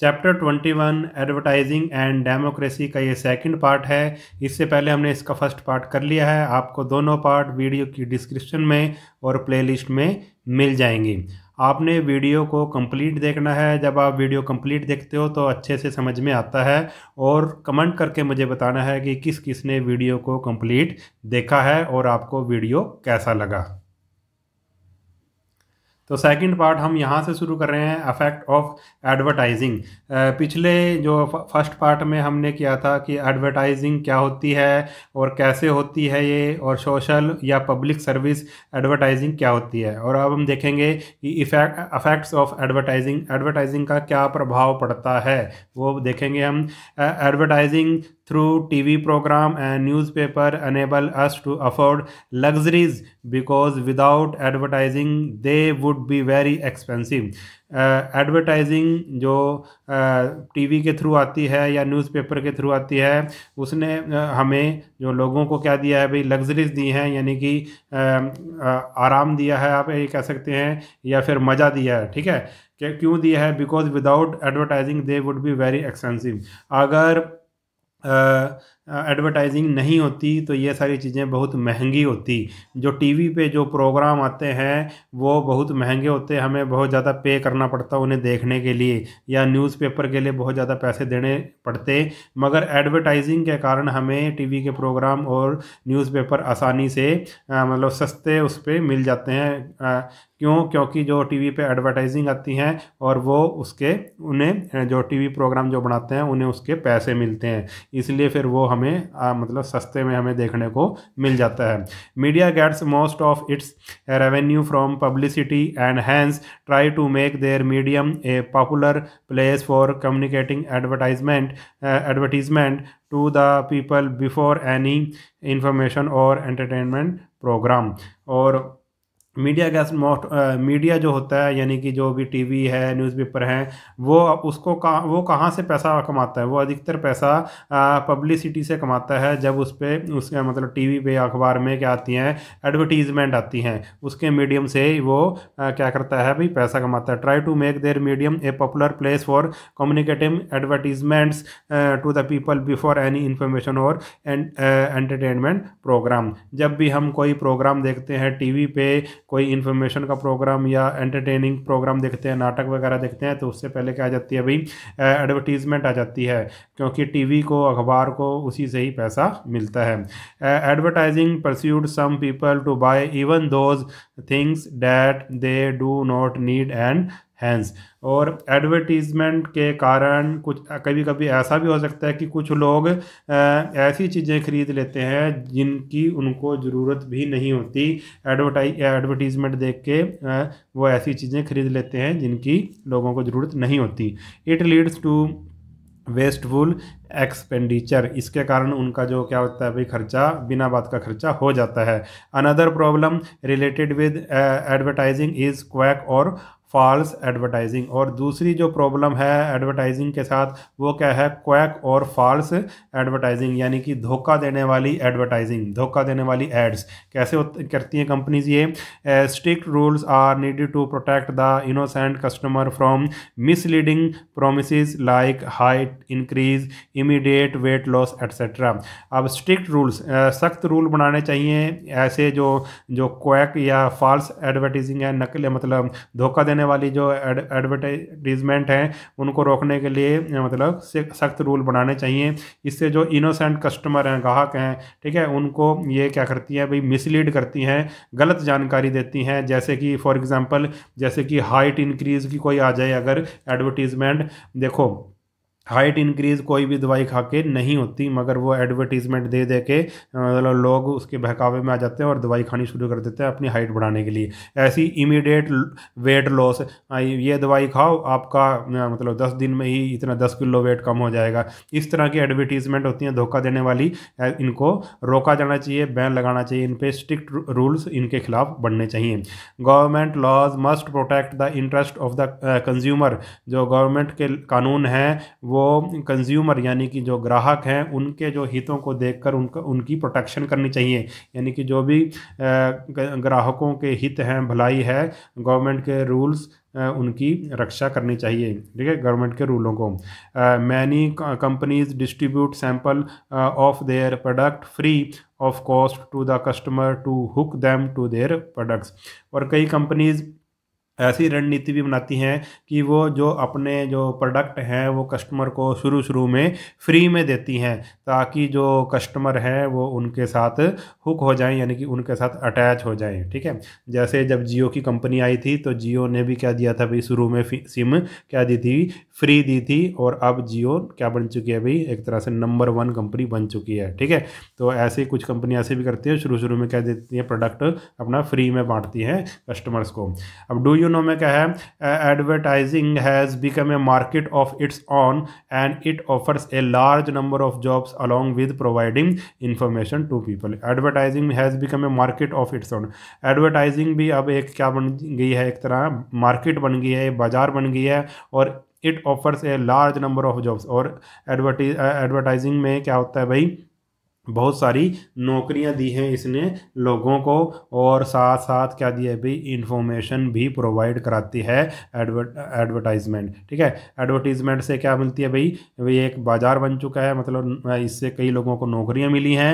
Chapter 21 advertising and democracy का ये second part है इससे पहले हमने इसका फर्स्ट पार्ट कर लिया है आपको दोनों पार्ट वीडियो की डिस्क्रिप्शन में और प्लेलिस्ट में मिल जाएंगी आपने वीडियो को कंप्लीट देखना है जब आप वीडियो कंप्लीट देखते हो तो अच्छे से समझ में आता है और कमेंट करके मुझे बताना है कि किस किसने वीडियो को कंप्लीट देखा है और आपको वीडियो कैसा लगा तो सेकंड पार्ट हम यहाँ से शुरू कर रहे हैं अफेक्ट ऑफ एडवर्टाइजिंग पिछले जो फर्स्ट पार्ट में हमने किया था कि एडवर्टाइजिंग क्या होती है और कैसे होती है ये और सोशल या पब्लिक सर्विस एडवर्टाइजिंग क्या होती है और अब हम देखेंगे कि effect affects of advertising advertising का क्या प्रभाव पड़ता है वो देखेंगे हम advertising through TV program and newspaper enable us to afford luxuries because without advertising they would be very expensive. Advertising uh, जो टी uh, वी के थ्रू आती है या न्यूज़पेपर के थ्रू आती है उसने uh, हमें जो लोगों को क्या दिया है भाई लग्जरीज दी हैं यानी कि um, आराम दिया है आप ये कह सकते हैं या फिर मज़ा दिया है ठीक है क्यों दिया है because without advertising they would be very expensive अगर 呃。एडवर्टाइजिंग नहीं होती तो ये सारी चीज़ें बहुत महंगी होती जो टीवी पे जो प्रोग्राम आते हैं वो बहुत महंगे होते हैं हमें बहुत ज़्यादा पे करना पड़ता उन्हें देखने के लिए या न्यूज़पेपर के लिए बहुत ज़्यादा पैसे देने पड़ते मगर एडवर्टाइजिंग के कारण हमें टीवी के प्रोग्राम और न्यूज़पेपर आसानी से मतलब सस्ते उस पर मिल जाते हैं आ, क्यों क्योंकि जो टीवी पे एडवर्टाइजिंग आती हैं और वो उसके उन्हें जो टीवी प्रोग्राम जो बनाते हैं उन्हें उसके पैसे मिलते हैं इसलिए फिर वो हमें आ, मतलब सस्ते में हमें देखने को मिल जाता है media gets most of its revenue from publicity and hence try to make their medium a popular place for communicating advertisement advertisement to the people before any information और एंटरटेनमेंट प्रोग्राम और मीडिया का most media जो होता है यानी कि जो भी टीवी है न्यूज़पेपर हैं वो उसको कहाँ वो कहाँ से पैसा कमाता है वो अधिकतर पैसा पब्लिसिटी से कमाता है जब उस पर उसके मतलब टीवी पे अखबार में क्या आती हैं एडवर्टीजमेंट आती हैं उसके मीडियम से वो आ, क्या करता है भाई पैसा कमाता है try to make their medium a popular place for communicative advertisements to the people before any information और एंटरटेनमेंट प्रोग्राम जब भी हम कोई प्रोग्राम देखते हैं वी पे कोई इन्फॉर्मेशन का प्रोग्राम या एंटरटेनिंग प्रोग्राम देखते हैं नाटक वगैरह देखते हैं तो उससे पहले क्या आ जाती है भाई एडवर्टीज़मेंट आ जाती है क्योंकि टीवी को अखबार को उसी से ही पैसा मिलता है advertising persuade some people to buy even those things that they do not need and hence और एडवर्टीज़मेंट के कारण कुछ कभी कभी ऐसा भी हो सकता है कि कुछ लोग ऐसी चीज़ें खरीद लेते हैं जिनकी उनको ज़रूरत भी नहीं होती एडवर्टाइज एडवर्टीज़मेंट देख के वो ऐसी चीज़ें खरीद लेते हैं जिनकी लोगों को ज़रूरत नहीं होती it leads to wasteful expenditure इसके कारण उनका जो क्या होता है भाई खर्चा बिना बात का खर्चा हो जाता है another problem related with advertising is quack और फॉल्स एडवर्टाइजिंग और दूसरी जो प्रॉब्लम है एडवर्टाइजिंग के साथ वो क्या है क्वैक और फॉल्स एडवर्टाइजिंग यानी कि धोखा देने वाली एडवर्टाइजिंग धोखा देने वाली एड्स कैसे करती हैं कंपनीज ये strict rules are needed to protect the innocent customer from misleading promise like height increase immediate weight loss etcetera अब स्ट्रिक्ट रूल्स सख्त रूल बनाने चाहिए ऐसे जो जो क्वैक या फॉल्स एडवर्टाइजिंग है नकल मतलब धोखा देने करने वाली जो एडवर्टाइजमेंट हैं उनको रोकने के लिए मतलब सख्त रूल बनाने चाहिए इससे जो इनोसेंट कस्टमर हैं ग्राहक हैं ठीक है उनको ये क्या करती हैं भाई मिसलीड करती हैं गलत जानकारी देती हैं जैसे कि फॉर एग्ज़ाम्पल जैसे कि हाइट इंक्रीज़ की कोई आ जाए अगर एडवर्टीज़मेंट देखो हाइट इंक्रीज़ कोई भी दवाई खा के नहीं होती मगर वो एडवर्टीज़मेंट दे दे के मतलब लोग उसके बहकावे में आ जाते हैं और दवाई खानी शुरू कर देते हैं अपनी हाइट बढ़ाने के लिए ऐसी इमीडिएट वेट लॉस ये दवाई खाओ आपका मतलब दस दिन में ही इतना दस किलो वेट कम हो जाएगा इस तरह की एडवर्टीज़मेंट होती हैं धोखा देने वाली इनको रोका जाना चाहिए बैन लगाना चाहिए इन पर स्ट्रिक्ट रूल्स इनके खिलाफ बढ़ने चाहिए government laws must protect the interest of the consumer जो गवर्नमेंट के कानून हैं वो कंज्यूमर यानी कि जो ग्राहक हैं उनके जो हितों को देखकर उनका उनकी प्रोटेक्शन करनी चाहिए यानी कि जो भी ग्राहकों के हित हैं भलाई है गवर्नमेंट के रूल्स उनकी रक्षा करनी चाहिए ठीक है गवर्नमेंट के रूलों को many companies distribute sample of their product free of cost to the customer to hook them to their products और कई कंपनीज़ ऐसी रणनीति भी बनाती हैं कि वो जो अपने जो प्रोडक्ट हैं वो कस्टमर को शुरू शुरू में फ्री में देती हैं ताकि जो कस्टमर हैं वो उनके साथ हुक हो जाएं यानी कि उनके साथ अटैच हो जाएं ठीक है जैसे जब जियो की कंपनी आई थी तो जियो ने भी क्या दिया था भाई शुरू में सिम क्या दी थी फ्री दी थी और अब जियो क्या बन चुकी है भाई एक तरह से नंबर वन कंपनी बन चुकी है ठीक है तो ऐसे कुछ कंपनी ऐसे भी करती है शुरू शुरू में क्या देती है प्रोडक्ट अपना फ्री में बांटती हैं कस्टमर्स को अब डू यू नो में क्या है advertising has become a market of its own and it offers a large number of jobs along with providing information to people advertising has become a market of its own advertising भी अब एक क्या बन गई है एक तरह market बन गई है बाजार बन गई है और it offers a large number of jobs और एडवर्टी एडवर्टाइजिंग में क्या होता है भाई बहुत सारी नौकरियां दी हैं इसने लोगों को और साथ साथ क्या दिया है भाई इन्फॉर्मेशन भी प्रोवाइड कराती है एडवर्ट एडवर्टाइजमेंट ठीक है एडवर्टीज़मेंट से क्या मिलती है भाई भाई एक बाज़ार बन चुका है मतलब इससे कई लोगों को नौकरियां मिली हैं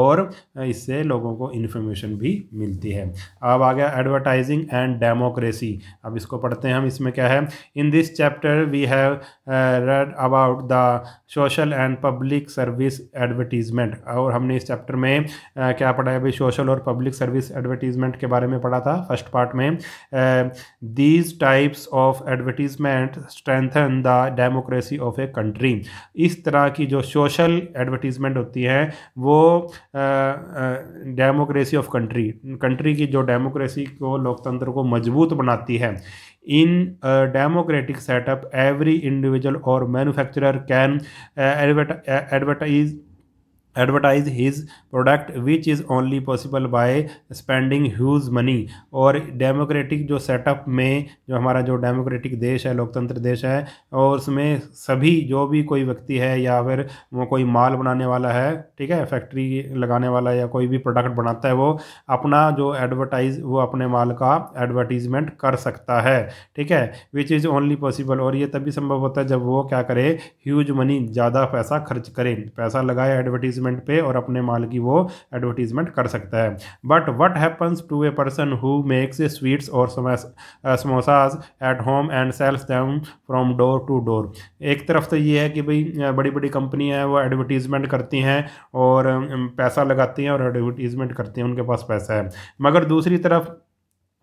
और इससे लोगों को इन्फॉर्मेशन भी मिलती है अब आ गया एडवर्टाइजिंग एंड डेमोक्रेसी अब इसको पढ़ते हैं हम इसमें क्या है in this chapter we have read about the social and public service advertisement और हमने इस चैप्टर में आ, क्या पढ़ा है भाई सोशल और पब्लिक सर्विस एडवर्टीजमेंट के बारे में पढ़ा था फर्स्ट पार्ट में these types of advertisement strengthen the democracy of a country इस तरह की जो सोशल एडवर्टीजमेंट होती है वो डेमोक्रेसी ऑफ कंट्री कंट्री की जो डेमोक्रेसी को लोकतंत्र को मजबूत बनाती है in democratic setup every individual और or can advertise advertise his product which is only possible by spending huge money और डेमोक्रेटिक जो सेटअप में जो हमारा जो डेमोक्रेटिक देश है लोकतंत्र देश है और उसमें सभी जो भी कोई व्यक्ति है या फिर वो कोई माल बनाने वाला है ठीक है फैक्ट्री लगाने वाला या कोई भी प्रोडक्ट बनाता है वो अपना जो एडवर्टाइज वो अपने माल का एडवर्टीजमेंट कर सकता है ठीक है विच इज़ ओनली पॉसिबल और ये तभी संभव होता है जब वो क्या करे ह्यूज मनी ज़्यादा पैसा खर्च करें पैसा लगाए एडवर्टीज एडवर्टीजमेंट पे और अपने माल की वो एडवर्टीजमेंट कर सकता है but what happens to a person who makes a sweets और samosas at home and sells them from door to door एक तरफ तो ये है कि भाई बड़ी बड़ी कंपनियाँ हैं वो एडवर्टीजमेंट करती हैं और पैसा लगाती हैं और एडवर्टीजमेंट करती हैं उनके पास पैसा है मगर दूसरी तरफ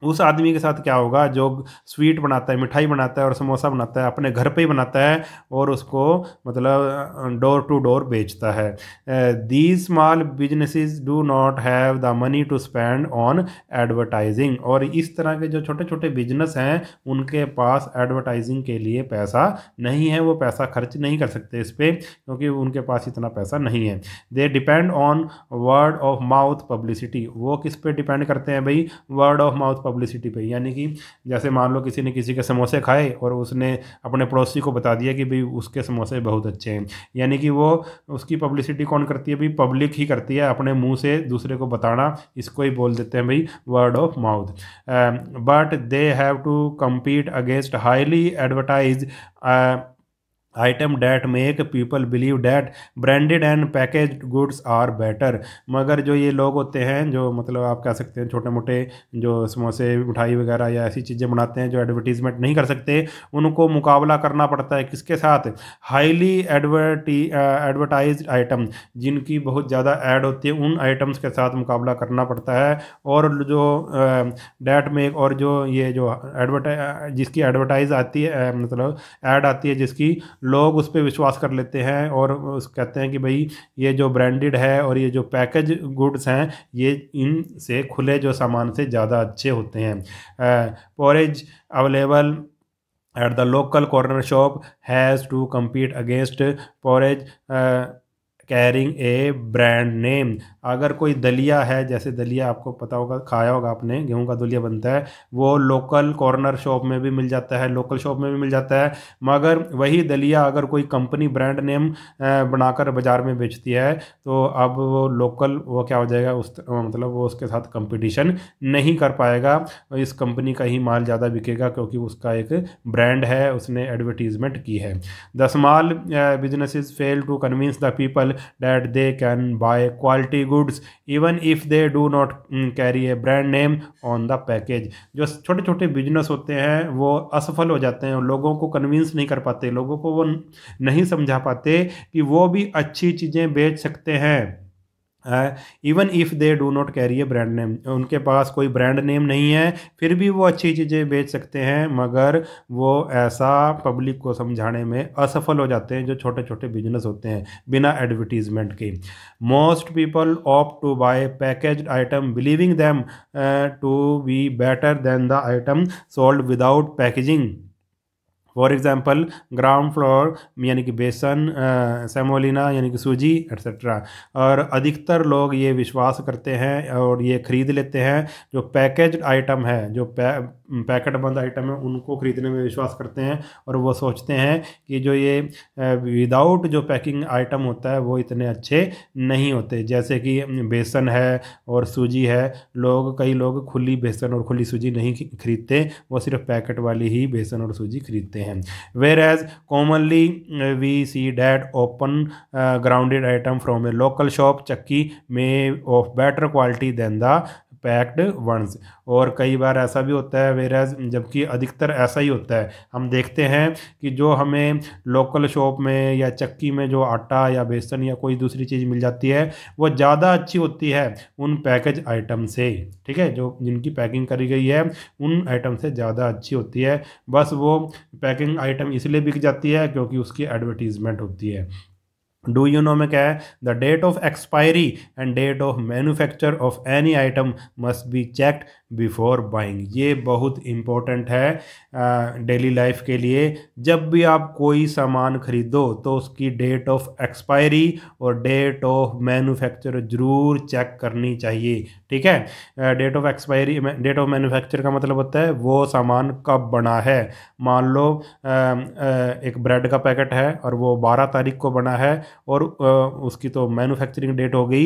उस आदमी के साथ क्या होगा जो स्वीट बनाता है मिठाई बनाता है और समोसा बनाता है अपने घर पे ही बनाता है और उसको मतलब डोर टू डोर बेचता है the small business do not have the money to spend on advertising और इस तरह के जो छोटे छोटे बिजनेस हैं उनके पास एडवर्टाइजिंग के लिए पैसा नहीं है वो पैसा खर्च नहीं कर सकते इस पर क्योंकि उनके पास इतना पैसा नहीं है they depend on word of mouth publicity वो किस पे डिपेंड करते हैं भाई वर्ड ऑफ माउथ पब्लिसिटी पे यानी कि जैसे मान लो किसी ने किसी के समोसे खाए और उसने अपने पड़ोसी को बता दिया कि भाई उसके समोसे बहुत अच्छे हैं यानी कि वो उसकी पब्लिसिटी कौन करती है भाई पब्लिक ही करती है अपने मुँह से दूसरे को बताना इसको ही बोल देते हैं भाई word of mouth but they have to compete against highly advertise item that make people believe that branded and package goods are better मगर जो ये लोग होते हैं जो मतलब आप कह सकते हैं छोटे मोटे जो समोसे मिठाई वगैरह या ऐसी चीज़ें बनाते हैं जो एडवर्टीज़मेंट नहीं कर सकते उनको मुकाबला करना पड़ता है किसके साथ हाईली एडवर्टी एडवर्टाइज आइटम जिनकी बहुत ज़्यादा ऐड होती है उन आइटम्स के साथ मुकाबला करना पड़ता है और जो डैट uh, मेक और जो ये जो एडवर्टाइज जिसकी एडवर्टाइज आती है uh, मतलब ऐड आती है जिसकी लोग उस पर विश्वास कर लेते हैं और कहते हैं कि भाई ये जो ब्रांडेड है और ये जो पैकेज गुड्स हैं ये इन से खुले जो सामान से ज़्यादा अच्छे होते हैं porridge available at the local corner shop has to compete against porridge carrying a brand name अगर कोई दलिया है जैसे दलिया आपको पता होगा खाया होगा आपने गेहूं का दलिया बनता है वो लोकल कॉर्नर शॉप में भी मिल जाता है लोकल शॉप में भी मिल जाता है मगर वही दलिया अगर कोई कंपनी ब्रांड नेम बनाकर बाज़ार में बेचती है तो अब वो लोकल वो क्या हो जाएगा उस मतलब वो उसके साथ कंपटीशन नहीं कर पाएगा इस कंपनी का ही माल ज़्यादा बिकेगा क्योंकि उसका एक ब्रांड है उसने एडवर्टीज़मेंट की है the small businesses fail to convince the people that they can buy quality goods even if they do not carry a brand name on the package जो छोटे छोटे business होते हैं वो असफल हो जाते हैं लोगों को convince नहीं कर पाते लोगों को वो नहीं समझा पाते कि वो भी अच्छी चीज़ें बेच सकते हैं even if they do not carry a brand name उनके पास कोई ब्रांड नेम नहीं है फिर भी वो अच्छी चीज़ें बेच सकते हैं मगर वो ऐसा पब्लिक को समझाने में असफल हो जाते हैं जो छोटे छोटे बिजनेस होते हैं बिना एडवर्टीजमेंट के most people opt to buy package item believing them to be better than the item sold without packaging for example gram flour यानी कि बेसन सेमोलिना यानी कि सूजी एट्सट्रा और अधिकतर लोग ये विश्वास करते हैं और ये ख़रीद लेते हैं जो पैकेज आइटम है जो पै पैकेट बंद आइटम है उनको ख़रीदने में विश्वास करते हैं और वो सोचते हैं कि जो ये विदाउट जो पैकिंग आइटम होता है वो इतने अच्छे नहीं होते जैसे कि बेसन है और सूजी है लोग कई लोग खुली बेसन और खुली सूजी नहीं खरीदते वो सिर्फ पैकेट वाली ही बेसन और सूजी खरीदते हैं हैं whereas commonly we see that open grounded item from a local shop chakki may of better quality than the packed words और कई बार ऐसा भी होता है वेराज जबकि अधिकतर ऐसा ही होता है हम देखते हैं कि जो हमें लोकल शॉप में या चक्की में जो आटा या बेसन या कोई दूसरी चीज़ मिल जाती है वो ज़्यादा अच्छी होती है उन पैकेज आइटम से ठीक है जो जिनकी पैकिंग करी गई है उन आइटम से ज़्यादा अच्छी होती है बस वो पैकिंग आइटम इसलिए बिक जाती है क्योंकि उसकी एडवर्टीज़मेंट होती है डू यू नो में क्या है the date of expiry and date of manufacture of any item must be checked before buying ये बहुत इंपॉर्टेंट है डेली लाइफ के लिए जब भी आप कोई सामान खरीदो तो उसकी डेट ऑफ एक्सपायरी और डेट ऑफ मैन्युफैक्चर ज़रूर चेक करनी चाहिए ठीक है date of expiry date of manufacture का मतलब होता है वो सामान कब बना है मान लो एक ब्रेड का पैकेट है और वो बारह तारीख को बना है और उसकी तो मैन्युफैक्चरिंग डेट हो गई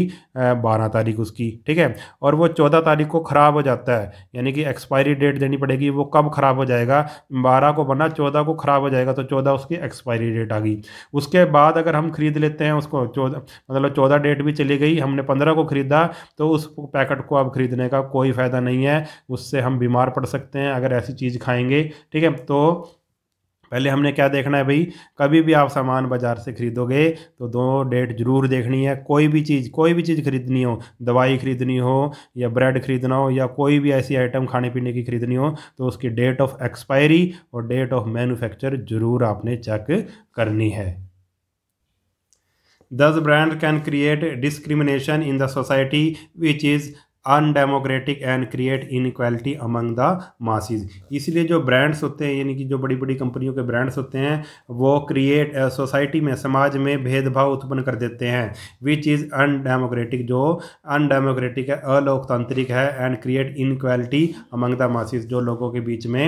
बारह तारीख उसकी ठीक है और वो चौदह तारीख को ख़राब हो जाता है यानी कि एक्सपायरी डेट देनी पड़ेगी वो कब ख़राब हो जाएगा बारह को बना चौदह को ख़राब हो जाएगा तो चौदह उसकी एक्सपायरी डेट आ गई उसके बाद अगर हम खरीद लेते हैं उसको चौदह मतलब चौदह डेट भी चली गई हमने पंद्रह को खरीदा तो उस पैकेट पैकेट को अब खरीदने का कोई फ़ायदा नहीं है उससे हम बीमार पड़ सकते हैं अगर ऐसी चीज़ खाएंगे ठीक है तो पहले हमने क्या देखना है भाई कभी भी आप सामान बाज़ार से ख़रीदोगे तो दो डेट ज़रूर देखनी है कोई भी चीज़ कोई भी चीज़ ख़रीदनी हो दवाई ख़रीदनी हो या ब्रेड ख़रीदना हो या कोई भी ऐसी आइटम खाने पीने की ख़रीदनी हो तो उसकी डेट ऑफ एक्सपायरी और डेट ऑफ मैन्युफैक्चर ज़रूर आपने चेक करनी है Thus, brand can create discrimination in the society, which is undemocratic and create inequality among the masses इसलिए जो ब्रांड्स होते हैं यानी कि जो बड़ी बड़ी कंपनियों के ब्रांड्स होते हैं वो क्रिएट सोसाइटी में समाज में भेदभाव उत्पन्न कर देते हैं विच इज़ अनडेमोक्रेटिक जो अनडेमोक्रेटिक है अलोकतांत्रिक है and create inequality among the masses जो लोगों के बीच में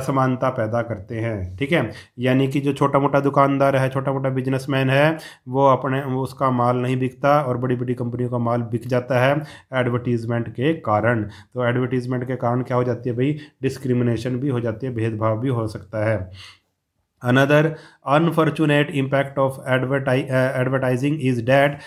असमानता पैदा करते हैं ठीक है यानी कि जो छोटा मोटा दुकानदार है छोटा मोटा बिजनेसमैन है वो अपने उसका माल नहीं बिकता और बड़ी बड़ी कंपनियों का माल बिक जाता है एडवर्टीजमेंट के कारण तो एडवर्टीजमेंट के कारण क्या हो जाती है भाई डिस्क्रिमिनेशन भी हो जाती है भेदभाव भी हो सकता है another unfortunate impact of advertise advertising is that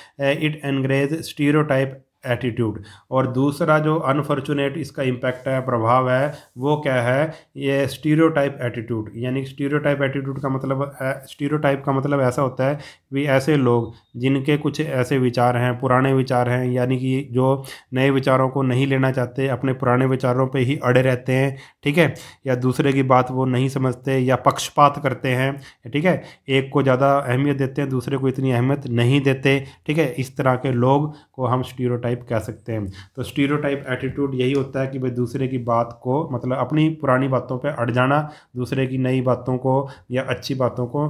it ingrains stereotype attitude और दूसरा जो अनफॉर्चुनेट इसका इम्पैक्ट है प्रभाव है वो क्या है ये स्टीरियोटाइप एटीट्यूड यानी स्टीरियोटाइप एटीट्यूड का मतलब स्टीरियोटाइप का मतलब ऐसा होता है भी ऐसे लोग जिनके कुछ ऐसे विचार हैं पुराने विचार हैं यानी कि जो नए विचारों को नहीं लेना चाहते अपने पुराने विचारों पर ही अड़े रहते हैं ठीक है या दूसरे की बात वो नहीं समझते या पक्षपात करते हैं ठीक है एक को ज़्यादा अहमियत देते हैं दूसरे को इतनी अहमियत नहीं देते ठीक है इस तरह के लोग को हम स्टीरोटाइप स्टीरियोटाइप कह सकते हैं तो स्टीरियोटाइप एटीट्यूड यही होता है कि भाई दूसरे की बात को मतलब अपनी पुरानी बातों पर अड़ जाना दूसरे की नई बातों को या अच्छी बातों को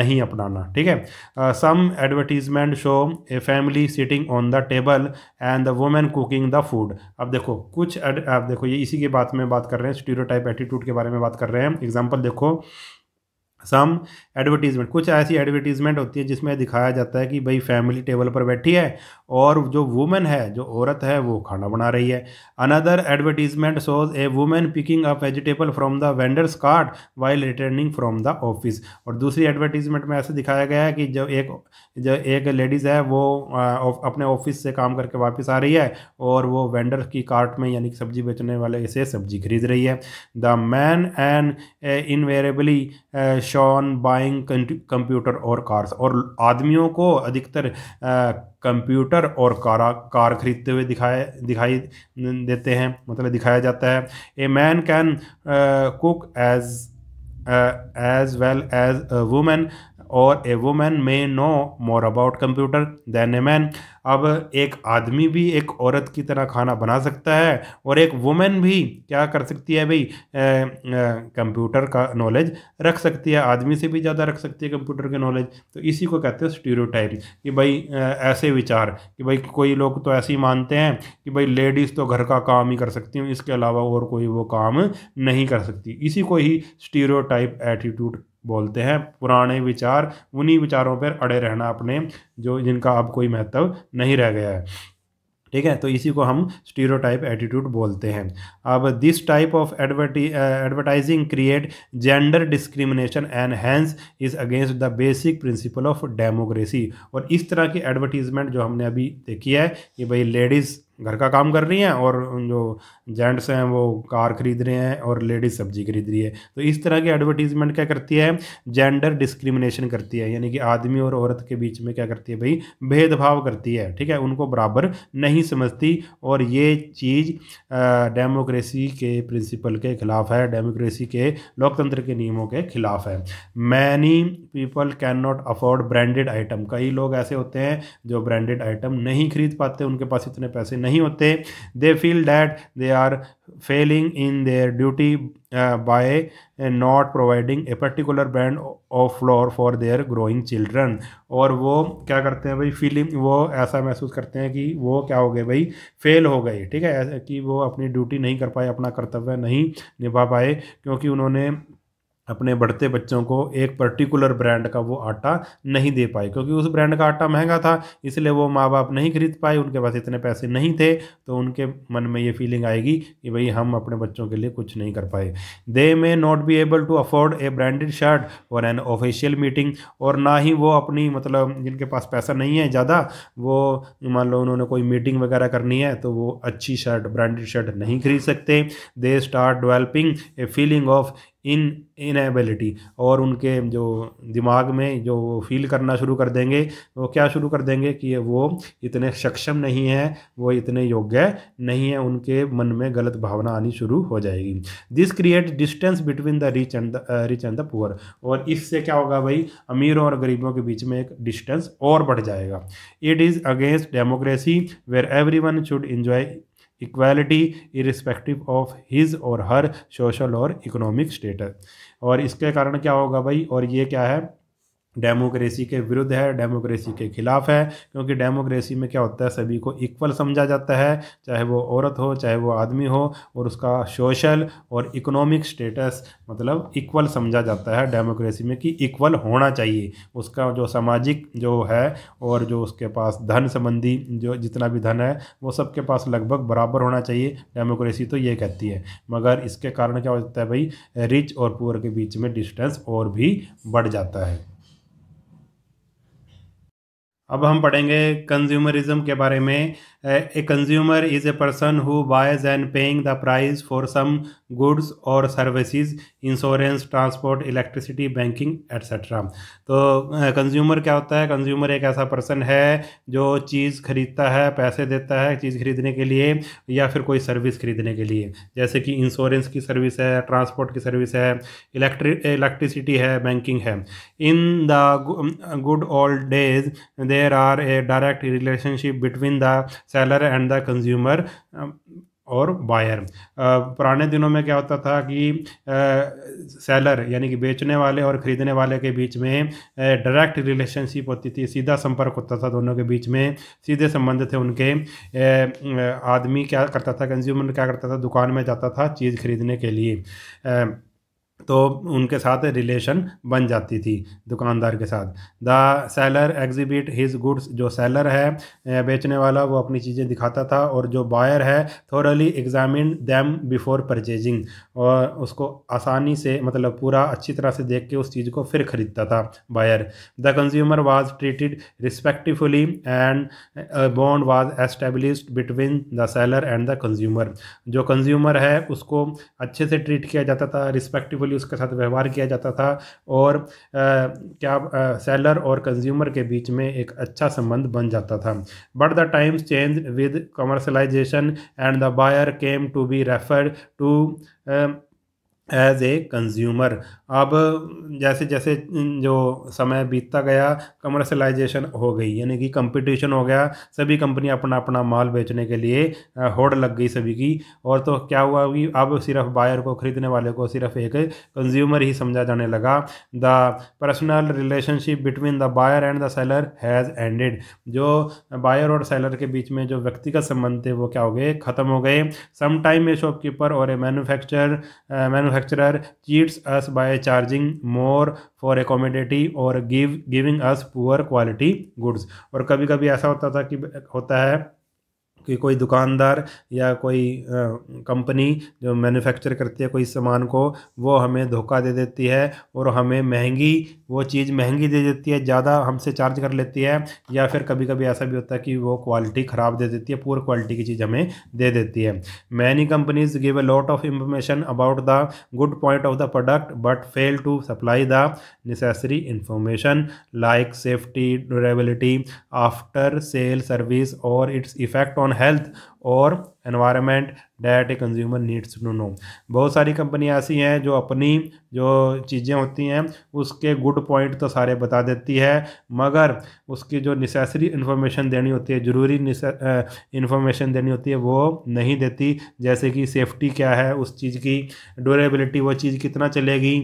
नहीं अपनाना ठीक है some advertisement show a family sitting on the table and the women cooking the food अब देखो कुछ अब देखो ये इसी के बात में बात कर रहे हैं स्टीरियोटाइप एटीट्यूड के बारे में बात कर रहे हैं एग्जाम्पल देखो सम एडवर्टीज़मेंट कुछ ऐसी एडवर्टीज़मेंट होती है जिसमें दिखाया जाता है कि भाई फैमिली टेबल पर बैठी है और जो वुमेन है जो औरत है वो खाना बना रही है another advertisement shows a women picking up vegetable from the vendors cart while returning from the office और दूसरी एडवर्टीज़मेंट में ऐसे दिखाया गया है कि जब एक जो एक लेडीज़ है वो अपने ऑफिस से काम करके वापस आ रही है और वो वेंडर की कार्ट में यानी कि सब्जी बेचने वाले से सब्जी खरीद रही है the man an invariably shown buying computer और कार्स और आदमियों को अधिकतर कंप्यूटर और कारा कार खरीदते हुए दिखाए दिखाई देते हैं मतलब दिखाया जाता है a man can cook as as well as women और a women may know more about computer than a man अब एक आदमी भी एक औरत की तरह खाना बना सकता है और एक वुमेन भी क्या कर सकती है भाई कंप्यूटर का नॉलेज रख सकती है आदमी से भी ज़्यादा रख सकती है कंप्यूटर के नॉलेज तो इसी को कहते हैं स्टीरियोटाइप कि भाई ऐसे विचार कि भाई कोई लोग तो ऐसे ही मानते हैं कि भाई लेडीज़ तो घर का काम ही कर सकती हूँ इसके अलावा और कोई वो काम नहीं कर सकती इसी को ही स्टीरियोटाइप एटीट्यूड बोलते हैं पुराने विचार उन्हीं विचारों पर अड़े रहना अपने जो जिनका अब कोई महत्व नहीं रह गया है ठीक है तो इसी को हम स्टीरोटाइप एटीट्यूड बोलते हैं अब this type of advertise advertising create gender discrimination and hence is against the basic principle of democracy और इस तरह की एडवर्टीजमेंट जो हमने अभी देखी है कि भाई लेडीज़ घर का काम कर रही हैं और जो जेंट्स हैं वो कार खरीद रहे हैं और लेडीज़ सब्जी खरीद रही है तो इस तरह की एडवर्टीज़मेंट क्या करती है जेंडर डिस्क्रिमिनेशन करती है यानी कि आदमी और औरत के बीच में क्या करती है भाई भेदभाव करती है ठीक है उनको बराबर नहीं समझती और ये चीज़ डेमोक्रेसी के प्रिंसिपल के खिलाफ है डेमोक्रेसी के लोकतंत्र के नियमों के खिलाफ है many people can not afford branded item कई लोग ऐसे होते हैं जो ब्रांडेड आइटम नहीं खरीद पाते उनके पास इतने पैसे नहीं नहीं होते they feel that they are failing in their duty by not providing a particular brand of flour for their growing children और वो क्या करते हैं भाई फीलिंग वो ऐसा महसूस करते हैं कि वो क्या हो गए भाई फेल हो गए ठीक है कि वो अपनी ड्यूटी नहीं कर पाए अपना कर्तव्य नहीं निभा पाए क्योंकि उन्होंने अपने बढ़ते बच्चों को एक पर्टिकुलर ब्रांड का वो आटा नहीं दे पाए क्योंकि उस ब्रांड का आटा महंगा था इसलिए वो माँ बाप नहीं खरीद पाए उनके पास इतने पैसे नहीं थे तो उनके मन में ये फीलिंग आएगी कि भाई हम अपने बच्चों के लिए कुछ नहीं कर पाए they may not be able to afford a branded shirt और एन ऑफिशियल मीटिंग और ना ही वो अपनी मतलब जिनके पास पैसा नहीं है ज़्यादा वो मान लो उन्होंने कोई मीटिंग वगैरह करनी है तो वो अच्छी शर्ट ब्रांडेड शर्ट नहीं खरीद सकते they start developing a feeling of in inability और उनके जो दिमाग में जो वो फील करना शुरू कर देंगे वो क्या शुरू कर देंगे कि वो इतने सक्षम नहीं है वो इतने योग्य नहीं है उनके मन में गलत भावना आनी शुरू हो जाएगी this create distance between the rich and rich and the poor और इससे क्या होगा भाई अमीरों और गरीबों के बीच में एक डिस्टेंस और बढ़ जाएगा it is against democracy where everyone should enjoy equality irrespective of his और हर सोशल और इकोनॉमिक स्टेटस और इसके कारण क्या होगा भाई और ये क्या है डेमोक्रेसी के विरुद्ध है डेमोक्रेसी के खिलाफ है क्योंकि डेमोक्रेसी में क्या होता है सभी को इक्वल समझा जाता है चाहे वो औरत हो चाहे वो आदमी हो और उसका सोशल और इकोनॉमिक स्टेटस मतलब इक्वल समझा जाता है डेमोक्रेसी में कि इक्वल होना चाहिए उसका जो सामाजिक जो है और जो उसके पास धन संबंधी जो जितना भी धन है वो सबके पास लगभग बराबर होना चाहिए डेमोक्रेसी तो ये कहती है मगर इसके कारण क्या हो जाता है भाई रिच और पुअर के बीच में डिस्टेंस और भी बढ़ जाता है अब हम पढ़ेंगे कंज्यूमरिज्म के बारे में a consumer is a person who buys and paying the price for some goods और services insurance transport electricity banking etcetera तो कंज्यूमर क्या होता है कंज्यूमर एक ऐसा पर्सन है जो चीज़ खरीदता है पैसे देता है चीज़ खरीदने के लिए या फिर कोई सर्विस खरीदने के लिए जैसे कि इंश्योरेंस की सर्विस है ट्रांसपोर्ट की सर्विस है इलेक्ट्रिक इलेक्ट्रिसिटी है बैंकिंग है in the good old days there are a direct relationship between the seller and the consumer और बायर पुराने दिनों में क्या होता था कि सेलर यानी कि बेचने वाले और ख़रीदने वाले के बीच में डायरेक्ट रिलेशनशिप होती थी सीधा संपर्क होता था दोनों के बीच में सीधे संबंध थे उनके आदमी क्या करता था कंज्यूमर क्या करता था दुकान में जाता था चीज़ खरीदने के लिए तो उनके साथ रिलेशन बन जाती थी दुकानदार के साथ the seller exhibit his goods जो सेलर है बेचने वाला वो अपनी चीज़ें दिखाता था और जो बायर है thoroughly examine them before purchasing और उसको आसानी से मतलब पूरा अच्छी तरह से देख के उस चीज़ को फिर ख़रीदता था buyer the consumer was treated respectively and bond was establish between the seller and the consumer जो कंज्यूमर है उसको अच्छे से ट्रीट किया जाता था रिस्पेक्टिवली बिल्कुल उसके साथ व्यवहार किया जाता था और आ, क्या आ, सेलर और कंज्यूमर के बीच में एक अच्छा संबंध बन जाता था but the times change with commercialization and the buyer came to be referred to as a consumer अब जैसे जैसे जो समय बीतता गया कमर्शलाइजेशन हो गई यानी कि कंपटीशन हो गया सभी कंपनी अपना अपना माल बेचने के लिए होड़ लग गई सभी की और तो क्या हुआ कि अब सिर्फ बायर को ख़रीदने वाले को सिर्फ एक कंज्यूमर ही समझा जाने लगा the personal relationship between the buyer and the seller has ended जो बायर और सेलर के बीच में जो व्यक्तिगत संबंध थे वो क्या हो गए ख़त्म हो गए समाइम ए शॉपकीपर और a manufacture manufacture manufacturer cheats us by charging more for accommodative और give giving us poor quality goods और कभी कभी ऐसा होता था कि होता है कि कोई दुकानदार या कोई कंपनी जो मैन्युफैक्चर करती है कोई सामान को वो हमें धोखा दे देती है और हमें महंगी वो चीज़ महंगी दे देती है ज़्यादा हमसे चार्ज कर लेती है या फिर कभी कभी ऐसा भी होता है कि वो क्वालिटी ख़राब दे देती है पूर क्वालिटी की चीज़ हमें दे देती है many companies give a lot of information about the good point of the product but fail to supply the necessary information like safety durability after sale service और its effect on on health और environment that a consumer needs to know बहुत सारी कंपनियां ऐसी हैं जो अपनी जो चीज़ें होती हैं उसके गुड पॉइंट तो सारे बता देती है मगर उसकी जो निसेसरी इन्फॉर्मेशन देनी होती है ज़रूरी इन्फॉर्मेशन देनी होती है वो नहीं देती जैसे कि सेफ्टी क्या है उस चीज़ की ड्यूरेबिलिटी वो चीज़ कितना चलेगी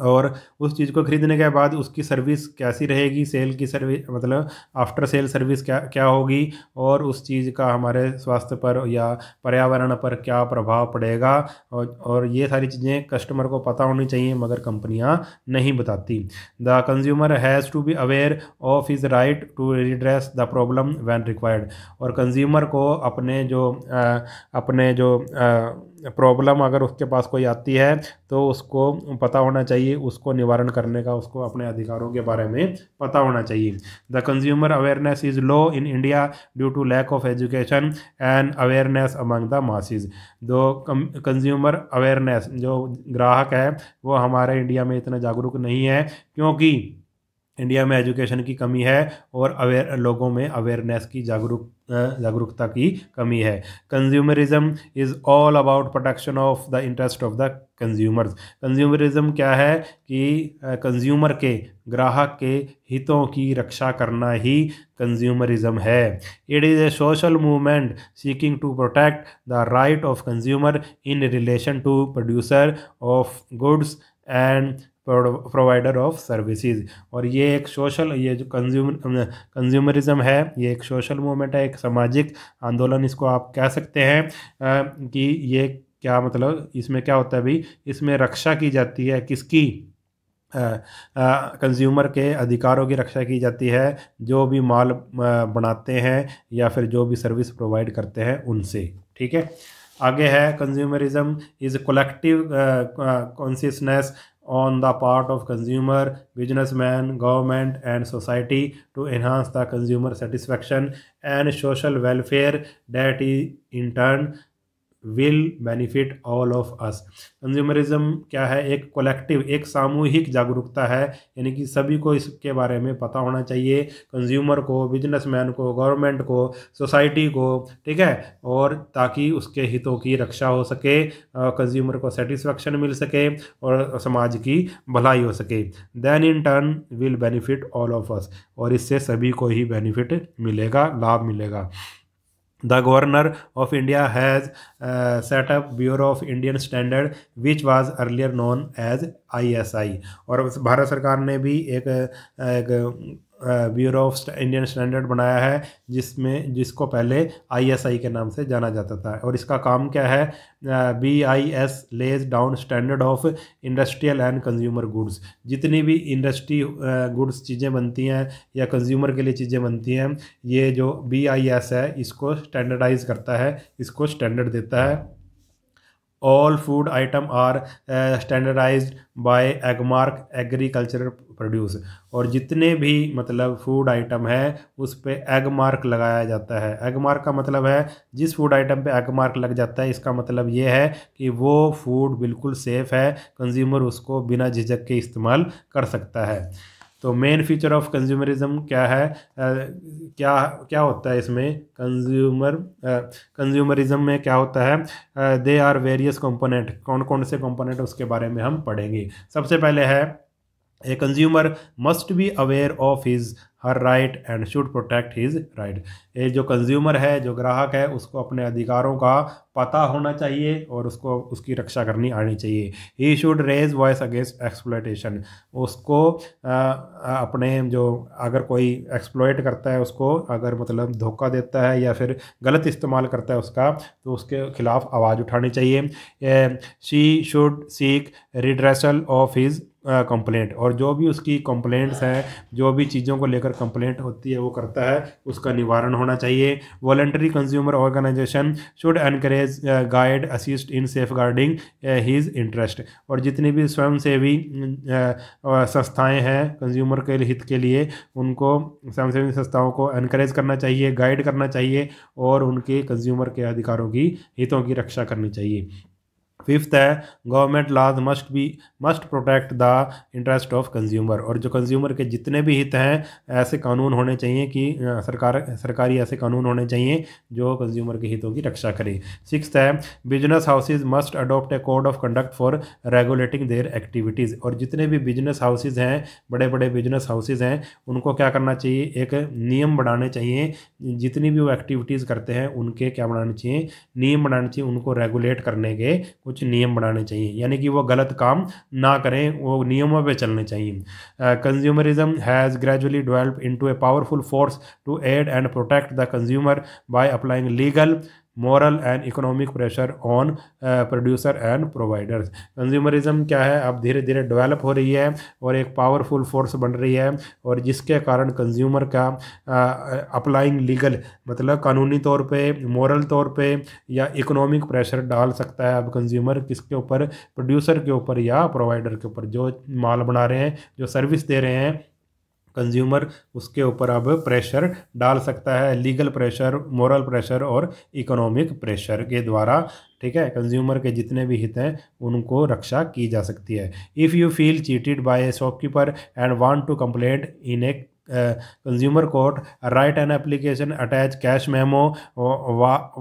और उस चीज़ को खरीदने के बाद उसकी सर्विस कैसी रहेगी सेल की सर्विस मतलब आफ्टर सेल सर्विस क्या क्या होगी और उस चीज़ का हमारे स्वास्थ्य पर या पर्यावरण पर क्या प्रभाव पड़ेगा और और ये सारी चीज़ें कस्टमर को पता होनी चाहिए मगर कंपनियां नहीं बताती the consumer has to be aware of is right to redress the problem when required और कंज्यूमर को अपने जो आ, अपने जो आ, प्रॉब्लम अगर उसके पास कोई आती है तो उसको पता होना चाहिए उसको निवारण करने का उसको अपने अधिकारों के बारे में पता होना चाहिए the consumer awareness is low in India due to lack of education and awareness among the masses दो कंज्यूमर अवेयरनेस जो ग्राहक है वो हमारे इंडिया में इतना जागरूक नहीं है क्योंकि इंडिया में एजुकेशन की कमी है और अवेयर लोगों में अवेयरनेस की जागरूक जागरूकता की कमी है consumerism is all about protection of the interest of the consumers consumerism क्या है कि कंज्यूमर के ग्राहक के हितों की रक्षा करना ही कंज्यूमरिज्म है it is a social movement seeking to protect the right of consumer in relation to producer of goods and provider of services और ये एक सोशल ये जो कंज्यूमर कंज्यूमरिज्म है ये एक सोशल मूवमेंट है एक सामाजिक आंदोलन इसको आप कह सकते हैं कि ये क्या मतलब इसमें क्या होता है भाई इसमें रक्षा की जाती है किसकी कंज्यूमर के अधिकारों की रक्षा की जाती है जो भी माल बनाते हैं या फिर जो भी सर्विस प्रोवाइड करते हैं उनसे ठीक है आगे है consumerism is collective consciousness on the part of consumer, businessman, government and society to enhance the consumer satisfaction and social welfare that is in turn will benefit all of us consumerism क्या है एक collective एक सामूहिक जागरूकता है यानी कि सभी को इसके बारे में पता होना चाहिए कंज्यूमर को बिजनेसमैन को गवर्नमेंट को सोसाइटी को ठीक है और ताकि उसके हितों की रक्षा हो सके कंज्यूमर को सेटिस्फेक्शन मिल सके और समाज की भलाई हो सके then in turn will benefit all of us और इससे सभी को ही बेनिफिट मिलेगा लाभ मिलेगा the governor of India has set up bureau of Indian standard which was earlier known as I S I और भारत सरकार ने भी एक, एक ब्यूरो ऑफ इंडियन स्टैंडर्ड बनाया है जिसमें जिसको पहले आईएसआई के नाम से जाना जाता था और इसका काम क्या है B I S lays down standard of industrial and consumer goods जितनी भी इंडस्ट्री गुड्स चीज़ें बनती हैं या कंज्यूमर के लिए चीज़ें बनती हैं ये जो बी आई एस है इसको स्टैंडर्डाइज करता है इसको स्टैंडर्ड देता है all food item are standardize by Agmark agriculture produce और जितने भी मतलब फूड आइटम है उस पर एग मार्क लगाया जाता है एग मार्क का मतलब है जिस फूड आइटम पे एग मार्क लग जाता है इसका मतलब ये है कि वो फूड बिल्कुल सेफ़ है कंज्यूमर उसको बिना झिझक के इस्तेमाल कर सकता है तो मेन फीचर ऑफ कंज्यूमरिज्म क्या है क्या क्या होता है इसमें कंज्यूमर कंज्यूमरिज्म में क्या होता है दे आर वेरियस कंपोनेंट कौन कौन से कंपोनेंट उसके बारे में हम पढ़ेंगे सबसे पहले है a consumer must be aware of his her right and should protect his right ये जो कंज्यूमर है जो ग्राहक है उसको अपने अधिकारों का पता होना चाहिए और उसको उसकी रक्षा करनी आनी चाहिए he should raise voice against exploitation उसको आ, अपने जो अगर कोई एक्सप्लोइट करता है उसको अगर मतलब धोखा देता है या फिर गलत इस्तेमाल करता है उसका तो उसके खिलाफ आवाज़ उठानी चाहिए she should seek redressal of his complaint और जो भी उसकी कंप्लेंट्स हैं जो भी चीज़ों को लेकर कंप्लेंट होती है वो करता है उसका निवारण होना चाहिए voluntary consumer organization should encourage guide assist in safeguarding his interest और जितनी भी स्वयंसेवी संस्थाएं हैं कंज्यूमर के हित के लिए उनको स्वयंसेवी संस्थाओं को एनकरेज करना चाहिए गाइड करना चाहिए और उनके कंज्यूमर के अधिकारों की हितों की रक्षा करनी चाहिए फिफ्थ है government laws must be must protect the interest of consumer और जो कंज्यूमर के जितने भी हित हैं ऐसे कानून होने चाहिए कि सरकार सरकारी ऐसे कानून होने चाहिए जो कंज्यूमर के हितों की रक्षा करें सिक्स है business houses must adopt a code of conduct for regulating their activities और जितने भी बिजनेस हाउसेज हैं बड़े बड़े बिजनेस हाउसेज हैं उनको क्या करना चाहिए एक नियम बनाने चाहिए जितनी भी वो एक्टिविटीज़ करते हैं उनके क्या बनाने चाहिए नियम बनाने चाहिए उनको रेगुलेट करने के कुछ कुछ नियम बनाने चाहिए यानी कि वो गलत काम ना करें वो नियमों पे चलने चाहिए consumerism has gradually develop into a powerful force to aid and protect the consumer by applying legal moral and economic pressure on producer and providers consumerism क्या है अब धीरे धीरे डेवलप हो रही है और एक पावरफुल फोर्स बन रही है और जिसके कारण कंज्यूमर का अप्लाइंग uh, लीगल मतलब कानूनी तौर पे मॉरल तौर पे या इकोनॉमिक प्रेशर डाल सकता है अब कंज्यूमर किसके ऊपर प्रोड्यूसर के ऊपर या प्रोवाइडर के ऊपर जो माल बना रहे हैं जो सर्विस दे रहे हैं कंज्यूमर उसके ऊपर अब प्रेशर डाल सकता है लीगल प्रेशर मॉरल प्रेशर और इकोनॉमिक प्रेशर के द्वारा ठीक है कंज्यूमर के जितने भी हित हैं उनको रक्षा की जा सकती है if you feel cheated by a shopkeeper and want to complaint in a consumer court write an application attach cash memo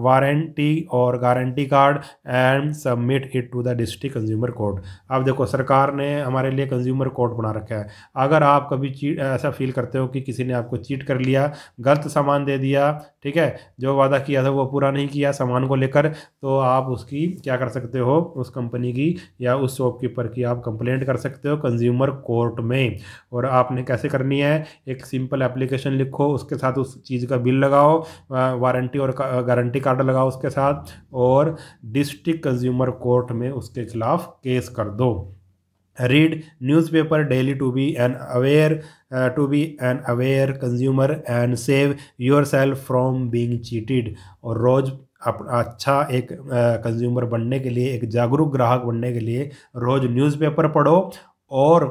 warranty और guarantee card and submit it to the district consumer court अब देखो सरकार ने हमारे लिए consumer court बना रखा है अगर आप कभी चीट ऐसा फील करते हो कि किसी ने आपको चीट कर लिया गलत सामान दे दिया ठीक है जो वादा किया था वो पूरा नहीं किया सामान को लेकर तो आप उसकी क्या कर सकते हो उस कंपनी की या उस शॉपकीपर की आप कंप्लेंट कर सकते हो कंज्यूमर कोर्ट में और आपने कैसे करनी है एक सिंपल एप्लीकेशन लिखो उसके साथ उस चीज़ का बिल लगाओ वारंटी और गारंटी कार्ड लगाओ उसके साथ और डिस्ट्रिक्ट कंज्यूमर कोर्ट में उसके खिलाफ केस कर दो read newspaper daily to be an aware to be an aware consumer and save yourself from being cheated और रोज़ अच्छा एक कंज्यूमर बनने के लिए एक जागरूक ग्राहक बनने के लिए रोज़ न्यूज़पेपर पढ़ो और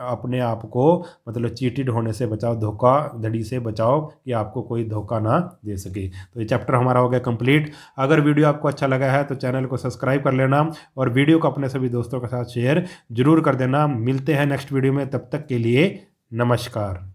अपने आप को मतलब चीटेड होने से बचाओ धोखा धड़ी से बचाओ कि आपको कोई धोखा ना दे सके तो ये चैप्टर हमारा हो गया कंप्लीट अगर वीडियो आपको अच्छा लगा है तो चैनल को सब्सक्राइब कर लेना और वीडियो को अपने सभी दोस्तों के साथ शेयर जरूर कर देना मिलते हैं नेक्स्ट वीडियो में तब तक के लिए नमस्कार